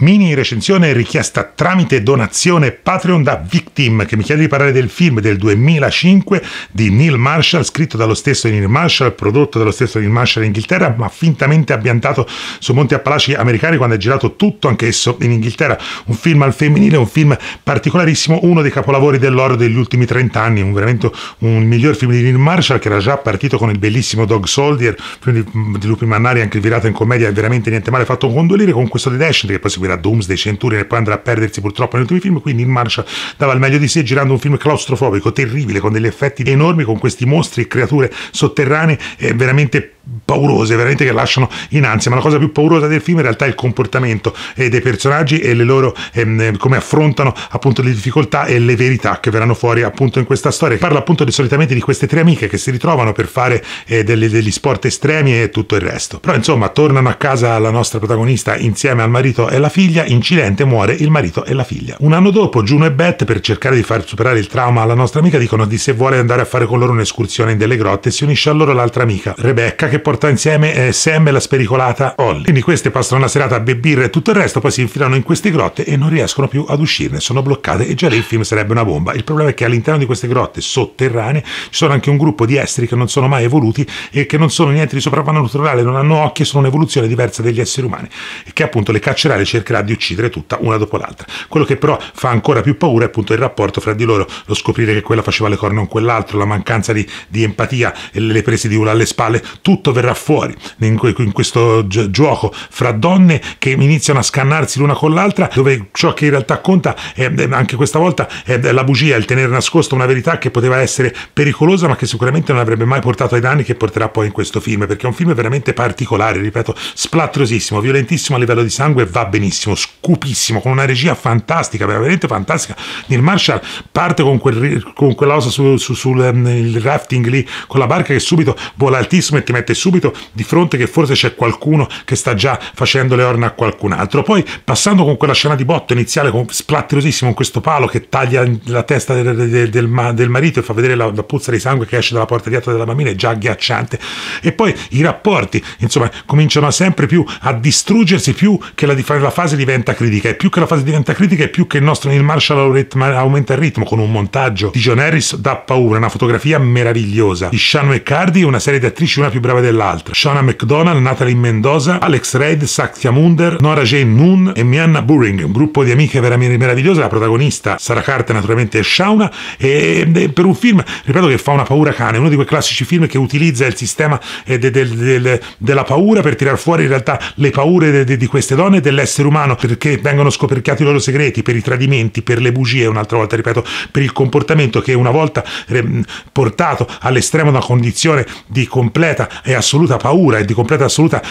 Mini recensione richiesta tramite donazione Patreon da Victim che mi chiede di parlare del film del 2005 di Neil Marshall scritto dallo stesso Neil Marshall, prodotto dallo stesso Neil Marshall in Inghilterra ma fintamente ambientato su monti appalaci americani quando è girato tutto anch'esso in Inghilterra. Un film al femminile, un film particolarissimo, uno dei capolavori dell'oro degli ultimi 30 anni, un veramente un miglior film di Neil Marshall che era già partito con il bellissimo Dog Soldier, film di, mm, Lupi Mannari anche virato in commedia, veramente niente male, fatto un condolire con questo The Dash che poi seguirà seguirà Doomsday, Centurion e poi andrà a perdersi purtroppo negli ultimi film, quindi in Marshall dava il meglio di sé girando un film claustrofobico, terribile, con degli effetti enormi, con questi mostri e creature sotterranee eh, veramente paurose, veramente che lasciano in ansia, ma la cosa più paurosa del film in realtà è il comportamento eh, dei personaggi e le loro ehm, come affrontano appunto le difficoltà e le verità che verranno fuori appunto in questa storia. Parla appunto di, solitamente di queste tre amiche che si ritrovano per fare eh, delle, degli sport estremi e tutto il resto. Però insomma tornano a casa la nostra protagonista insieme al marito e la figlia, incidente muore il marito e la figlia. Un anno dopo Juno e Beth per cercare di far superare il trauma alla nostra amica dicono di se vuole andare a fare con loro un'escursione in delle grotte si unisce a loro l'altra amica Rebecca che porta insieme eh, Sam e la spericolata Holly. Quindi queste passano la serata a bebirre e tutto il resto, poi si infilano in queste grotte e non riescono più ad uscirne, sono bloccate e già lì il film sarebbe una bomba. Il problema è che all'interno di queste grotte sotterranee ci sono anche un gruppo di esseri che non sono mai evoluti e che non sono niente di soprannaturale, non hanno occhi, e sono un'evoluzione diversa degli esseri umani e che appunto le caccerà e cercherà di uccidere tutta una dopo l'altra. Quello che però fa ancora più paura è appunto il rapporto fra di loro, lo scoprire che quella faceva le corna con quell'altro, la mancanza di, di empatia, e le prese di una alle spalle, tutto tutto verrà fuori in, questo gioco fra donne che iniziano a scannarsi l'una con l'altra, dove ciò che in realtà conta è, anche questa volta è la bugia, il tenere nascosta una verità che poteva essere pericolosa, ma che sicuramente non avrebbe mai portato ai danni che porterà poi in questo film, perché è un film veramente particolare, ripeto, splattrosissimo, violentissimo a livello di sangue, va benissimo, scupissimo, con una regia fantastica, veramente fantastica. Neil Marshall parte con, quel, con quella cosa sul, sul, ehm, sul rafting lì, con la barca che subito vola altissimo e ti mette accorgete subito di fronte che forse c'è qualcuno che sta già facendo le orme a qualcun altro. Poi passando con quella scena di botto iniziale con, splatterosissimo con questo palo che taglia la testa del, del, del, ma, del marito e fa vedere la, la, puzza di sangue che esce dalla porta dietro della bambina è già agghiacciante. E poi i rapporti, insomma, cominciano sempre più a distruggersi più che la, la fase diventa critica e più che la fase diventa critica e più che il nostro Neil Marshall aumenta il ritmo con un montaggio di John Harris da paura, una fotografia meravigliosa di Shannon e Cardi, una serie di attrici una più brava chiave dell'altra. Shauna McDonald, Natalie Mendoza, Alex Reid, Saxia Munder, Nora Jane Noon e Mianna Buring, un gruppo di amiche veramente meravigliose, la protagonista sarà carta, naturalmente è Shauna e, e, per un film, ripeto che fa una paura cane, uno di quei classici film che utilizza il sistema eh, de, de, de, della paura per tirar fuori in realtà le paure di queste donne e dell'essere umano perché vengono scoperchiati i loro segreti per i tradimenti, per le bugie, un'altra volta ripeto, per il comportamento che una volta eh, portato all'estremo da una condizione di completa è assoluta paura e di completa assoluta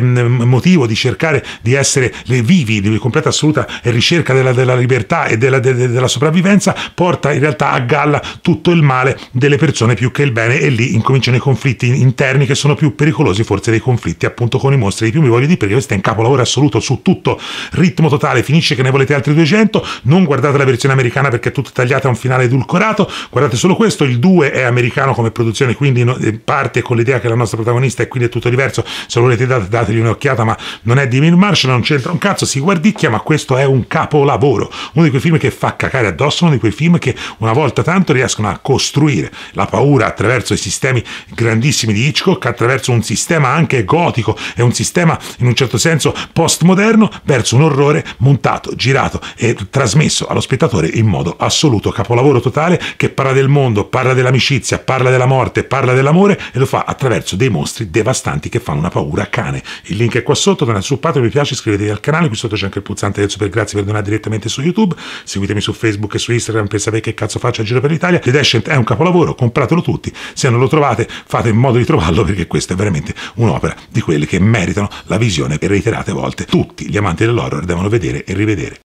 mm, motivo di cercare di essere vivi, di completa assoluta eh, ricerca della, della libertà e della, de, de, della sopravvivenza, porta in realtà a galla tutto il male delle persone più che il bene e lì incominciano i conflitti interni che sono più pericolosi forse dei conflitti appunto con i mostri di più mi voglio dire perché questo è un capolavoro assoluto su tutto ritmo totale finisce che ne volete altri 200 non guardate la versione americana perché è tutto tagliato a un finale edulcorato guardate solo questo il 2 è americano come produzione quindi eh, parte con l'idea che la nostra nostro protagonista e quindi è tutto diverso. Se volete date, dategli un'occhiata, ma non è di Mil Marshall, non c'entra un cazzo, si guardicchia, ma questo è un capolavoro. Uno di quei film che fa cacare addosso, uno di quei film che una volta tanto riescono a costruire la paura attraverso i sistemi grandissimi di Hitchcock, attraverso un sistema anche gotico e un sistema in un certo senso postmoderno verso un orrore montato, girato e trasmesso allo spettatore in modo assoluto, capolavoro totale che parla del mondo, parla dell'amicizia, parla della morte, parla dell'amore e lo fa attraverso dei mostri devastanti che fanno una paura a cane. Il link è qua sotto, donate su Patreon, mi piace, iscrivetevi al canale, qui sotto c'è anche il pulsante del super grazie per donare direttamente su YouTube, seguitemi su Facebook e su Instagram per sapere che cazzo faccio a giro per l'Italia. The Descent è un capolavoro, compratelo tutti, se non lo trovate fate in modo di trovarlo perché questa è veramente un'opera di quelli che meritano la visione e reiterate volte. Tutti gli amanti dell'horror devono vedere e rivedere.